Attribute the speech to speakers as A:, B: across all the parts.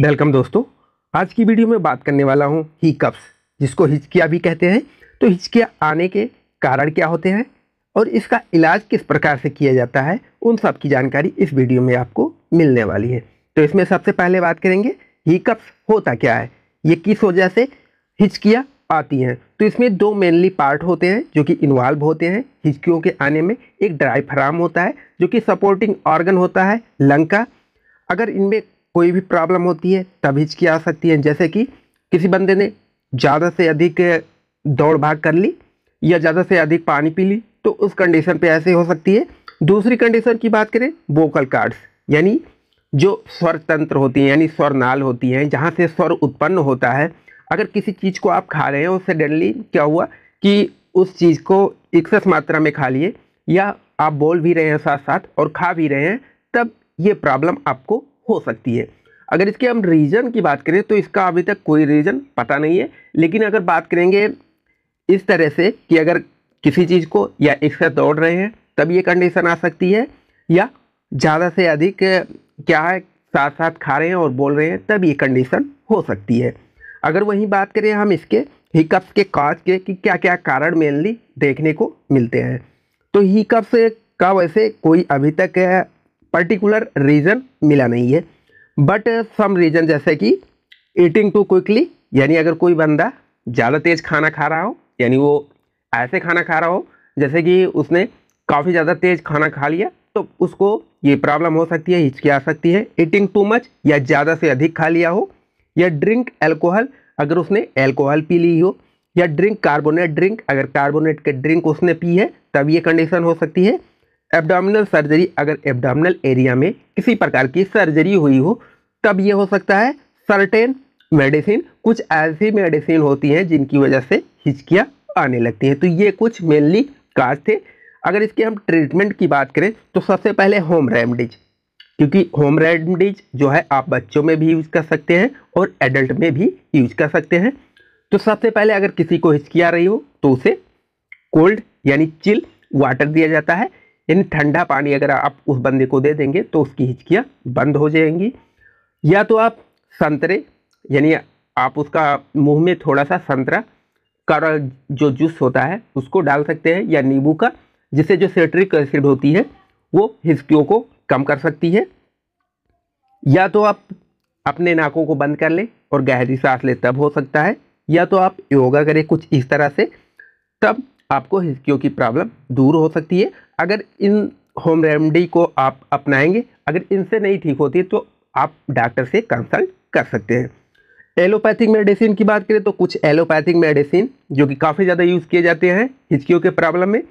A: welcome दोस्तों आज की वीडियो में बात करने वाला हूँ ही कप्स जिसको हिचकिया भी कहते हैं तो हिचकिया आने के कारण क्या होते हैं और इसका इलाज किस प्रकार से किया जाता है उन सब की जानकारी इस वीडियो में आपको मिलने वाली है तो इसमें सबसे पहले बात करेंगे ही कप्स होता क्या है ये किस वजह से हिचकिया आती हैं तो इसमें दो मेनली पार्ट होते हैं जो कि इन्वॉल्व होते हैं हिचकियों के आने में एक ड्राई फ्राम होता है जो कि सपोर्टिंग ऑर्गन होता है लंग का अगर इनमें कोई भी प्रॉब्लम होती है तब हिचकी आ सकती है जैसे कि किसी बंदे ने ज़्यादा से अधिक दौड़ भाग कर ली या ज़्यादा से अधिक पानी पी ली तो उस कंडीशन पे ऐसे हो सकती है दूसरी कंडीशन की बात करें वोकल कार्ड्स यानी जो स्वर तंत्र होती हैं यानी स्वर नाल होती हैं जहाँ से स्वर उत्पन्न होता है अगर किसी चीज़ को आप खा रहे हैं और सडनली क्या हुआ कि उस चीज़ को एक्सेस मात्रा में खा लिए या आप बोल भी रहे हैं साथ साथ और खा भी रहे हैं तब ये प्रॉब्लम आपको हो सकती है अगर इसके हम रीज़न की बात करें तो इसका अभी तक कोई रीज़न पता नहीं है लेकिन अगर बात करेंगे इस तरह से कि अगर किसी चीज़ को या इससे दौड़ रहे हैं तब ये कंडीशन आ सकती है या ज़्यादा से अधिक क्या है साथ साथ खा रहे हैं और बोल रहे हैं तब ये कंडीशन हो सकती है अगर वहीं बात करें हम इसके हीकप्स के काज के कि क्या क्या कारण मेनली देखने को मिलते हैं तो हीकप्स का वैसे कोई अभी तक पर्टिकुलर रीज़न मिला नहीं है बट सम रीज़न जैसे कि ईटिंग टू क्विकली यानी अगर कोई बंदा ज़्यादा तेज़ खाना खा रहा हो यानी वो ऐसे खाना खा रहा हो जैसे कि उसने काफ़ी ज़्यादा तेज़ खाना खा लिया तो उसको ये प्रॉब्लम हो सकती है हिचकी आ सकती है ईटिंग टू मच या ज़्यादा से अधिक खा लिया हो या ड्रिंक एल्कोहल अगर उसने एल्कोहल पी ली हो या ड्रिंक कार्बोनेट ड्रिंक अगर कार्बोनेट के ड्रिंक उसने पी है तब ये कंडीशन हो सकती है एबडामिनल सर्जरी अगर एबडामिनल एरिया में किसी प्रकार की सर्जरी हुई हो तब ये हो सकता है सर्टेन मेडिसिन कुछ ऐसी मेडिसिन होती हैं जिनकी वजह से हिचकियाँ आने लगती हैं तो ये कुछ मेनली काज थे अगर इसके हम ट्रीटमेंट की बात करें तो सबसे पहले होम रेमडीज क्योंकि होम रेमडीज जो है आप बच्चों में भी यूज़ कर सकते हैं और एडल्ट में भी यूज कर सकते हैं तो सबसे पहले अगर किसी को हिचकी आ रही हो तो उसे कोल्ड यानी चिल वाटर दिया जाता है यानी ठंडा पानी अगर आप उस बंदे को दे देंगे तो उसकी हिचकियाँ बंद हो जाएंगी या तो आप संतरे यानी आप उसका मुंह में थोड़ा सा संतरा का जो जूस होता है उसको डाल सकते हैं या नींबू का जिससे जो सेट्रिक एसिड होती है वो हिचकियों को कम कर सकती है या तो आप अपने नाकों को बंद कर लें और गहरी सांस लें तब हो सकता है या तो आप योगा करें कुछ इस तरह से तब आपको हिस्कियों की प्रॉब्लम दूर हो सकती है अगर इन होम रेमडी को आप अपनाएंगे अगर इनसे नहीं ठीक होती तो आप डॉक्टर से कंसल्ट कर सकते हैं एलोपैथिक मेडिसिन की बात करें तो कुछ एलोपैथिक मेडिसिन जो कि काफ़ी ज़्यादा यूज़ किए जाते हैं हिचकियों के प्रॉब्लम में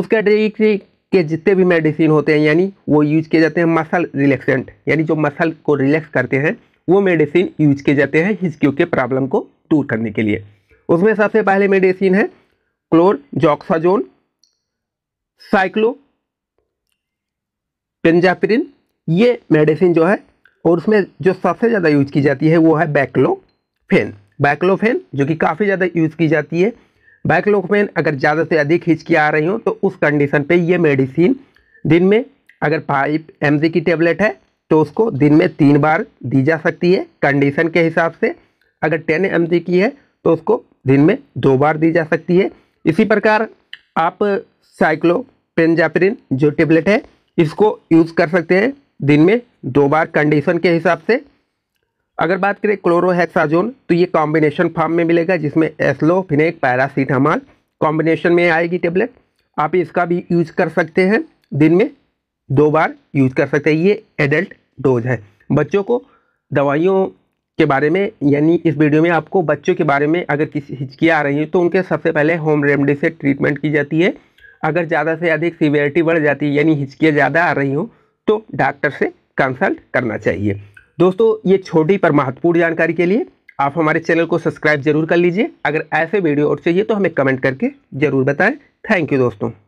A: उस कैटेगरी के जितने भी मेडिसिन होते हैं यानी वो यूज किए जाते हैं मसल रिलैक्सेंट यानी जो मसल को रिलैक्स करते हैं वो मेडिसिन यूज किए जाते हैं हिचकियों के प्रॉब्लम को दूर करने के लिए उसमें सबसे पहले मेडिसिन है क्लोर जॉक्साजोन साइक्लो पेंजापिरिन ये मेडिसिन जो है और उसमें जो सबसे ज़्यादा यूज की जाती है वो है बैक्लोफेन बैक्लोफेन जो कि काफ़ी ज़्यादा यूज़ की जाती है बैक्लोफेन अगर ज़्यादा से अधिक हिचकी आ रही हो तो उस कंडीशन पे ये मेडिसिन दिन में अगर फाइव एम की टेबलेट है तो उसको दिन में तीन बार दी जा सकती है कंडीशन के हिसाब से अगर टेन एम की है तो उसको दिन में दो बार दी जा सकती है इसी प्रकार आप साइक्लो पेनजापरिन जो टेबलेट है इसको यूज़ कर सकते हैं दिन में दो बार कंडीशन के हिसाब से अगर बात करें क्लोरोहेक्साजोन तो ये कॉम्बिनेशन फॉर्म में मिलेगा जिसमें फिनेक पैरासीटामॉल कॉम्बिनेशन में आएगी टेबलेट आप इसका भी यूज कर सकते हैं दिन में दो बार यूज कर सकते हैं ये एडल्ट डोज है बच्चों को दवाइयों के बारे में यानी इस वीडियो में आपको बच्चों के बारे में अगर किसी हिचकियाँ आ रही हैं तो उनके सबसे पहले होम रेमडी से ट्रीटमेंट की जाती है अगर ज़्यादा से अधिक सीवियरिटी बढ़ जाती है यानी हिचकियाँ ज़्यादा आ रही हो तो डॉक्टर से कंसल्ट करना चाहिए दोस्तों ये छोटी पर महत्वपूर्ण जानकारी के लिए आप हमारे चैनल को सब्सक्राइब जरूर कर लीजिए अगर ऐसे वीडियो और चाहिए तो हमें कमेंट करके ज़रूर बताएं थैंक यू दोस्तों